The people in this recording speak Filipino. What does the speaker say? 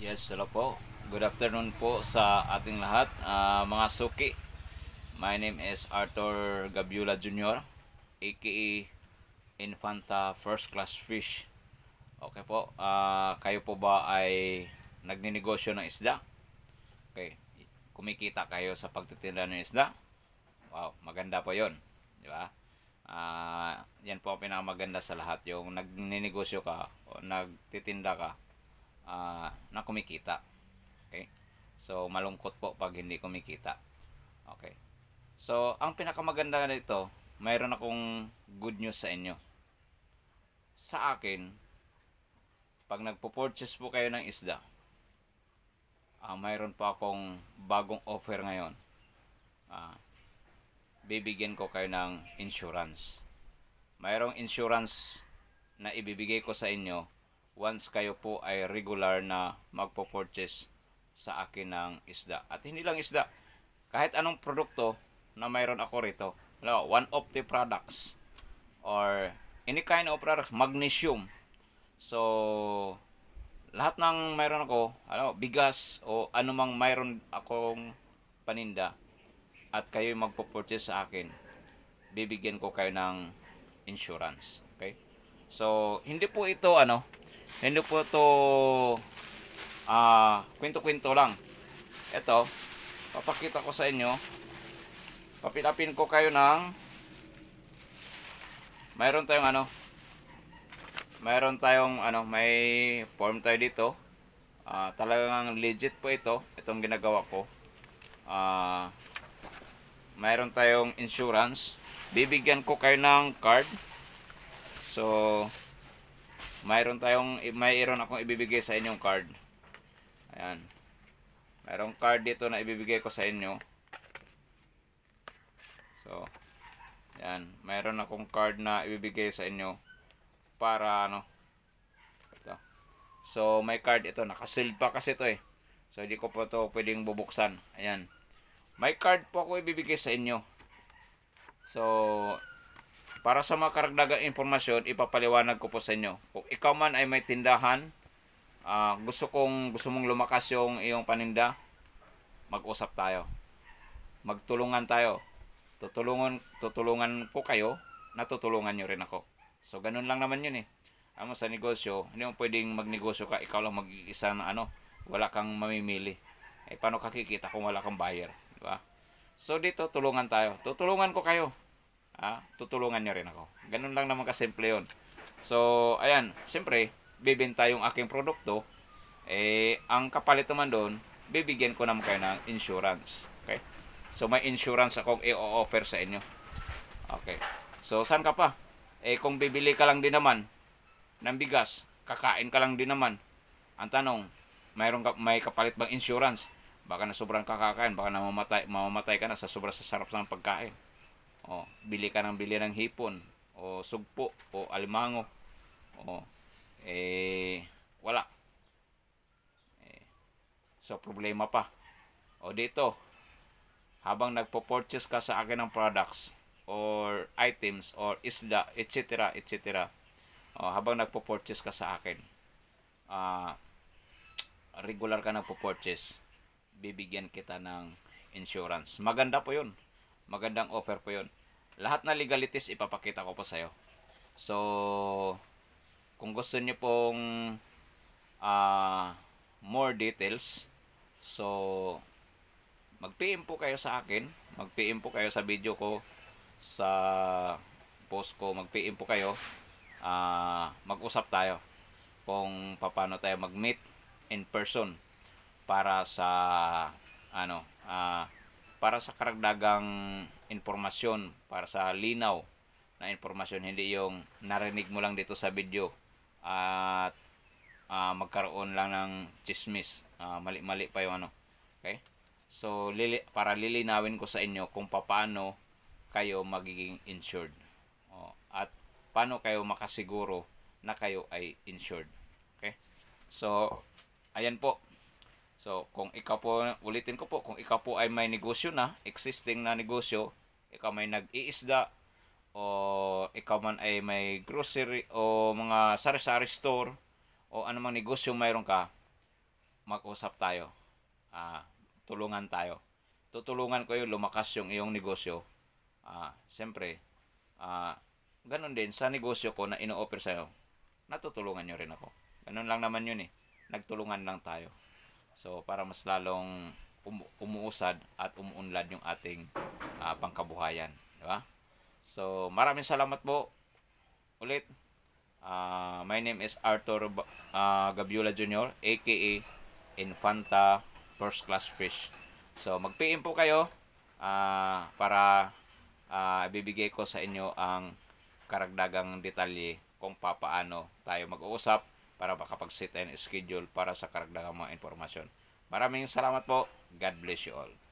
Yes, hello po. Good afternoon po sa ating lahat, uh, mga suki. My name is Arthur Gabiola Jr., aka Infanta First Class Fish. Okay po, uh, kayo po ba ay nagninegosyo ng isda? Okay, kumikita kayo sa pagtitinda ng isda? Wow, maganda po yon, Di ba? Uh, yan po ang pinakamaganda sa lahat. Yung nagninegosyo ka o nagtitinda ka, uh, na kumikita. Okay? So, malungkot po pag hindi kumikita. Okay. So, ang pinakamaganda nito, mayroon akong good news sa inyo. Sa akin, pag nagpo-purchase po kayo ng isda, uh, mayroon po akong bagong offer ngayon. Uh, bibigyan ko kayo ng insurance. Mayroong insurance na ibibigay ko sa inyo once kayo po ay regular na magpo-purchase sa akin ng isda. At hindi lang isda, kahit anong produkto na mayroon ako rito, no, one of the products or any kind of products, magnesium. So, lahat ng mayroon ako, ano, bigas o anumang mayroon akong paninda at kayo magpo-purchase sa akin, bibigyan ko kayo ng insurance. Okay? So, hindi po ito ano, hindi po to ah, kwento-kwento lang. Ito, papakita ko sa inyo. Papilapin ko kayo ng mayroon tayong ano mayroon tayong ano may form tayo dito uh, talagang legit po ito itong ginagawa ko uh, mayroon tayong insurance bibigyan ko kayo ng card so mayroon tayong mayroon akong ibibigay sa inyong card ayan mayroong card dito na ibibigay ko sa inyo so ayan mayroon akong card na ibibigay sa inyo para ano ito. so may card ito nakasealed pa kasi ito eh so hindi ko po ito pwedeng bubuksan ayan may card po ako ibibigay sa inyo so para sa mga karagdagang impormasyon, ipapaliwanag ko po sa inyo. Kung ikaw man ay may tindahan, uh, gusto kong gusto mong lumakas yung iyong paninda, mag-usap tayo. Magtulungan tayo. Tutulungan, tutulungan ko kayo, natutulungan nyo rin ako. So, ganun lang naman yun eh. Ano sa negosyo, hindi mo pwedeng magnegosyo ka, ikaw lang mag-iisa na ano, wala kang mamimili. Eh, paano kakikita kung wala kang buyer? Diba? So, dito, tulungan tayo. Tutulungan ko kayo ah, tutulungan nyo rin ako. Ganun lang naman kasimple yun. So, ayan, siyempre, bibenta yung aking produkto, eh, ang kapalit naman doon, bibigyan ko naman kayo ng insurance. Okay? So, may insurance akong i-offer sa inyo. Okay. So, saan ka pa? Eh, kung bibili ka lang din naman ng bigas, kakain ka lang din naman. Ang tanong, mayroon ka, may kapalit bang insurance? Baka na sobrang kakakain, baka na mamamatay, mamamatay ka na sa sobrang sarap ng pagkain. O, bili ka ng bili ng hipon o sugpo o alimango. O, eh, wala. Eh, so, problema pa. O dito, habang nagpo-purchase ka sa akin ng products or items or isda, etc., etc., o, habang nagpo-purchase ka sa akin, uh, regular ka nagpo-purchase, bibigyan kita ng insurance. Maganda po yun. Magandang offer po yun. Lahat na legalities ipapakita ko po sa'yo. So, kung gusto niyo pong uh, more details, so, mag-PM po kayo sa akin. Mag-PM po kayo sa video ko, sa post ko. Mag-PM po kayo. Uh, mag-usap tayo kung paano tayo mag-meet in person para sa ano, ah, uh, para sa karagdagang informasyon, para sa linaw na informasyon, hindi yung narinig mo lang dito sa video at uh, magkaroon lang ng chismis. Ah, mali-mali uh, pa yung ano. Okay? So, lili para lilinawin ko sa inyo kung paano kayo magiging insured. O, oh, at paano kayo makasiguro na kayo ay insured. Okay? So, ayan po. So, kung ikaw po, ulitin ko po, kung ikaw po ay may negosyo na, existing na negosyo, ikaw may nag-iisda, o ikaw man ay may grocery o mga sari-sari store o anumang negosyo mayroon ka, mag-usap tayo. Ah, tulungan tayo. Tutulungan ko yung lumakas yung iyong negosyo. Ah, Siyempre, ah, ganun din sa negosyo ko na ino-offer sa'yo. Natutulungan nyo rin ako. Ganun lang naman yun eh. Nagtulungan lang tayo. So, para mas lalong um, umuusad at umuunlad yung ating uh, pangkabuhayan. Di ba? So, maraming salamat po ulit. Uh, my name is Arthur uh, Gabiola Jr. aka Infanta First Class Fish. So, mag-PM po kayo uh, para uh, ibibigay ko sa inyo ang karagdagang detalye kung papaano tayo mag-uusap para makapag-set and schedule para sa karagdagang mga informasyon. Maraming salamat po. God bless you all.